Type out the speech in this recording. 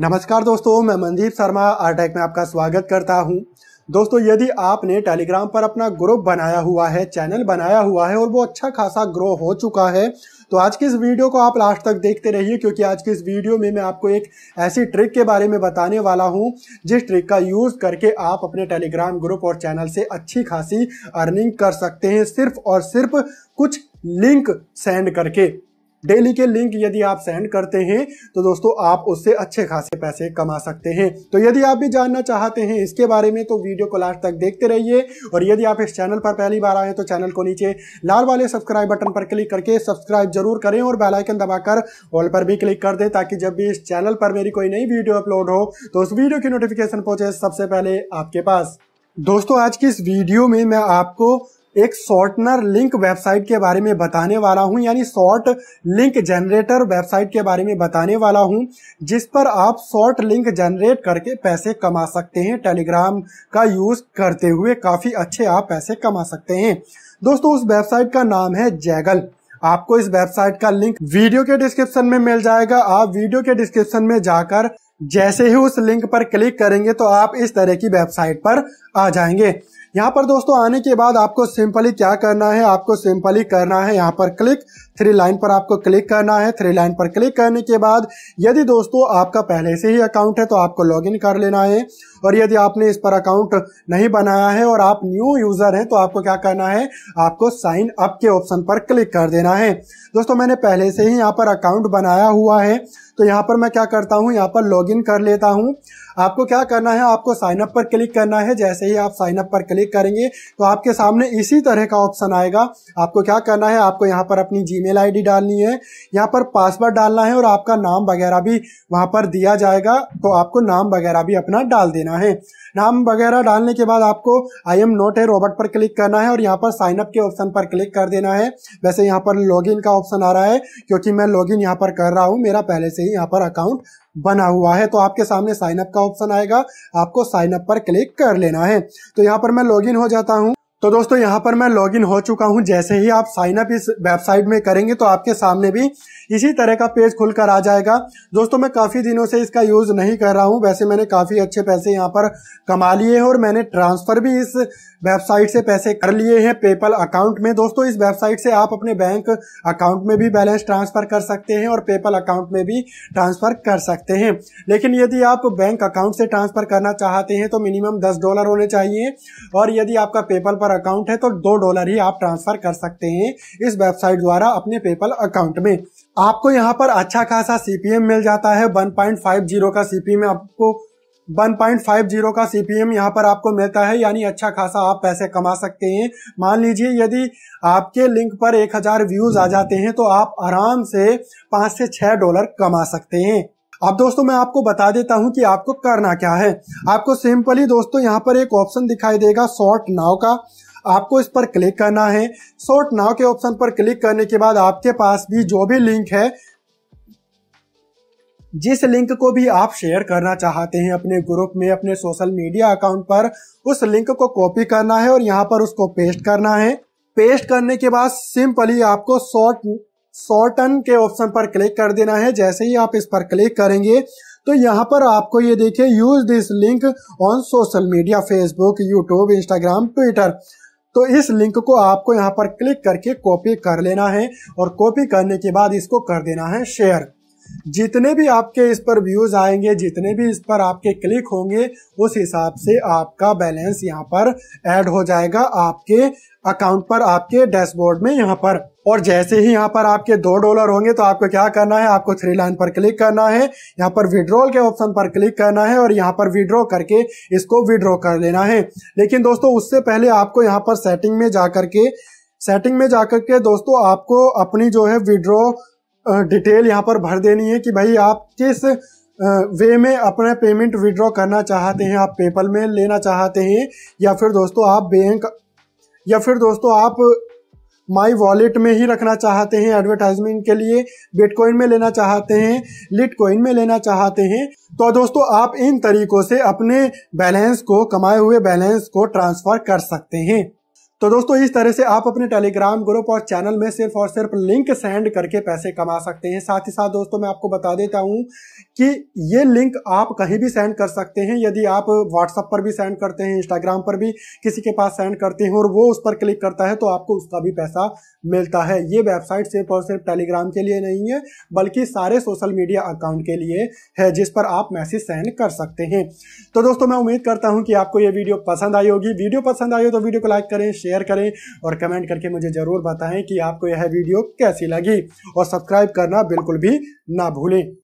नमस्कार दोस्तों मैं मनदीप शर्मा आरटेक में आपका स्वागत करता हूं दोस्तों यदि आपने टेलीग्राम पर अपना ग्रुप बनाया हुआ है चैनल बनाया हुआ है और वो अच्छा खासा ग्रो हो चुका है तो आज की इस वीडियो को आप लास्ट तक देखते रहिए क्योंकि आज की इस वीडियो में मैं आपको एक ऐसी ट्रिक के बारे में बताने वाला हूं जिस ट्रिक का यूज़ करके आप अपने टेलीग्राम ग्रुप और चैनल से अच्छी खासी अर्निंग कर सकते हैं सिर्फ और सिर्फ कुछ लिंक सेंड करके डेली के लिंक यदि आप सेंड करते हैं तो दोस्तों आप उससे अच्छे खासे पैसे कमा सकते हैं तो यदि आप भी जानना चाहते हैं इसके बारे में तो वीडियो को लास्ट तक देखते रहिए और यदि आप इस चैनल पर पहली बार आए तो चैनल को नीचे लाल वाले सब्सक्राइब बटन पर क्लिक करके सब्सक्राइब जरूर करें और बेलाइकन दबाकर ऑल पर भी क्लिक कर दें ताकि जब भी इस चैनल पर मेरी कोई नई वीडियो अपलोड हो तो उस वीडियो की नोटिफिकेशन पहुंचे सबसे पहले आपके पास दोस्तों आज की इस वीडियो में मैं आपको एक शॉर्टनर लिंक वेबसाइट के बारे में बताने वाला हूं यानी शॉर्ट लिंक जनरेटर वेबसाइट के बारे में बताने वाला हूं जिस पर आप शॉर्ट लिंक जनरेट करके पैसे कमा सकते हैं टेलीग्राम का यूज करते हुए काफी अच्छे आप पैसे कमा सकते हैं दोस्तों उस वेबसाइट का नाम है जैगल आपको इस वेबसाइट का लिंक वीडियो के डिस्क्रिप्शन में मिल जाएगा आप वीडियो के डिस्क्रिप्शन में जाकर जैसे ही उस लिंक पर क्लिक करेंगे तो आप इस तरह की वेबसाइट पर आ जाएंगे यहाँ पर दोस्तों आने के बाद आपको सिंपली क्या करना है आपको सिंपली करना है यहाँ पर क्लिक थ्री लाइन पर आपको क्लिक करना है थ्री लाइन पर क्लिक करने के बाद यदि दोस्तों आपका पहले से ही अकाउंट है तो आपको लॉगिन कर लेना है और यदि आपने इस पर अकाउंट नहीं बनाया है और आप न्यू यूज़र हैं तो आपको क्या करना है आपको साइन अप के ऑप्शन पर क्लिक कर देना है दोस्तों मैंने पहले से ही यहाँ पर अकाउंट बनाया हुआ है तो यहाँ पर मैं क्या करता हूँ यहाँ पर लॉगिन कर लेता हूँ आपको क्या करना है आपको साइन अप पर क्लिक करना है जैसे ही आप साइन अप पर क्लिक करेंगे तो आपके सामने इसी तरह का ऑप्शन आएगा आपको क्या करना है आपको यहाँ पर अपनी जी ईमेल आईडी डालनी है यहाँ पर पासवर्ड डालना है और आपका नाम वगैरह भी वहाँ पर दिया जाएगा तो आपको नाम वगैरह भी अपना डाल देना है नाम वगैरह डालने के बाद आपको आई एम नोट है रोबोट पर क्लिक करना है और यहाँ पर साइन अप के ऑप्शन पर क्लिक कर देना है वैसे यहाँ पर लॉगिन का ऑप्शन आ रहा है क्योंकि मैं लॉगिन यहाँ पर कर रहा हूँ मेरा पहले से ही यहाँ पर अकाउंट बना हुआ है तो आपके सामने साइनअप का ऑप्शन आएगा आपको साइन अप पर क्लिक कर लेना है तो यहाँ पर मैं लॉगिन हो जाता हूँ तो दोस्तों यहाँ पर मैं लॉगिन हो चुका हूँ जैसे ही आप साइन अप इस वेबसाइट में करेंगे तो आपके सामने भी इसी तरह का पेज खुलकर आ जाएगा दोस्तों मैं काफ़ी दिनों से इसका यूज़ नहीं कर रहा हूँ वैसे मैंने काफ़ी अच्छे पैसे यहाँ पर कमा लिए हैं और मैंने ट्रांसफ़र भी इस वेबसाइट से पैसे कर लिए हैं पेपल अकाउंट में दोस्तों इस वेबसाइट से आप अपने बैंक अकाउंट में भी बैलेंस ट्रांसफ़र कर सकते हैं और पेपल अकाउंट में भी ट्रांसफ़र कर सकते हैं लेकिन यदि आप बैंक अकाउंट से ट्रांसफ़र करना चाहते हैं तो मिनिमम दस डॉलर होने चाहिए और यदि आपका पेपल पर अकाउंट है तो दो डॉलर ही आप ट्रांसफर कर सकते हैं इस वेबसाइट द्वारा अपने पेपल अकाउंट में आपको यहाँ पर अच्छा खासा सीपीएम मिल जाता है वन पॉइंट फाइव जीरो का सीपीएम आपको 1.50 का सीपीएम यहाँ पर आपको मिलता है यानी अच्छा खासा आप पैसे कमा सकते हैं मान लीजिए यदि आपके लिंक पर 1000 व्यूज आ जाते हैं तो आप आराम से पाँच से छः डॉलर कमा सकते हैं अब दोस्तों मैं आपको बता देता हूं कि आपको करना क्या है आपको सिंपली दोस्तों यहां पर एक ऑप्शन दिखाई देगा शॉर्ट नाव का आपको इस पर क्लिक करना है शॉर्ट नाव के ऑप्शन पर क्लिक करने के बाद आपके पास भी जो भी लिंक है जिस लिंक को भी आप शेयर करना चाहते हैं अपने ग्रुप में अपने सोशल मीडिया अकाउंट पर उस लिंक को कॉपी करना है और यहाँ पर उसको पेस्ट करना है पेस्ट करने के बाद सिंपली आपको शॉर्ट शॉर्टन के ऑप्शन पर क्लिक कर देना है जैसे ही आप इस पर क्लिक करेंगे तो यहाँ पर आपको ये देखिए use this link on social media Facebook YouTube Instagram Twitter तो इस लिंक को आपको यहाँ पर क्लिक करके कॉपी कर लेना है और कॉपी करने के बाद इसको कर देना है शेयर जितने भी आपके इस पर व्यूज आएंगे जितने भी इस पर आपके क्लिक होंगे उस हिसाब से आपका बैलेंस यहाँ पर ऐड हो जाएगा आपके अकाउंट पर आपके डैशबोर्ड में यहाँ पर और जैसे ही यहाँ पर आपके दो डॉलर होंगे तो आपको क्या करना है आपको थ्री लाइन पर क्लिक करना है यहाँ पर विड्रॉल के ऑप्शन पर क्लिक करना है और यहाँ पर विड्रॉ करके इसको विड्रॉ कर लेना है लेकिन दोस्तों उससे पहले आपको यहाँ पर सेटिंग में जा करके सेटिंग में जाकर के दोस्तों आपको अपनी जो है विड्रॉ डिटेल यहाँ पर भर देनी है कि भाई आप किस वे में अपना पेमेंट विड्रॉ करना चाहते हैं आप पेपल में लेना चाहते हैं या फिर दोस्तों आप बैंक या फिर दोस्तों आप माई वॉलेट में ही रखना चाहते हैं एडवर्टाइजमेंट के लिए बिटकॉइन में लेना चाहते हैं लिटकॉइन में लेना चाहते हैं तो दोस्तों आप इन तरीकों से अपने बैलेंस को कमाए हुए बैलेंस को ट्रांसफर कर सकते हैं तो दोस्तों इस तरह से आप अपने टेलीग्राम ग्रुप और चैनल में सिर्फ और सिर्फ लिंक सेंड करके पैसे कमा सकते हैं साथ ही साथ दोस्तों मैं आपको बता देता हूं कि ये लिंक आप कहीं भी सेंड कर सकते हैं यदि आप व्हाट्सअप पर भी सेंड करते हैं इंस्टाग्राम पर भी किसी के पास सेंड करते हैं और वो उस पर क्लिक करता है तो आपको उसका भी पैसा मिलता है ये वेबसाइट सिर्फ और सिर्फ टेलीग्राम के लिए नहीं है बल्कि सारे सोशल मीडिया अकाउंट के लिए है जिस पर आप मैसेज सेंड कर सकते हैं तो दोस्तों मैं उम्मीद करता हूँ कि आपको ये वीडियो पसंद आई होगी वीडियो पसंद आई हो तो वीडियो को लाइक करें शेयर करें और कमेंट करके मुझे ज़रूर बताएं कि आपको यह वीडियो कैसी लगी और सब्सक्राइब करना बिल्कुल भी ना भूलें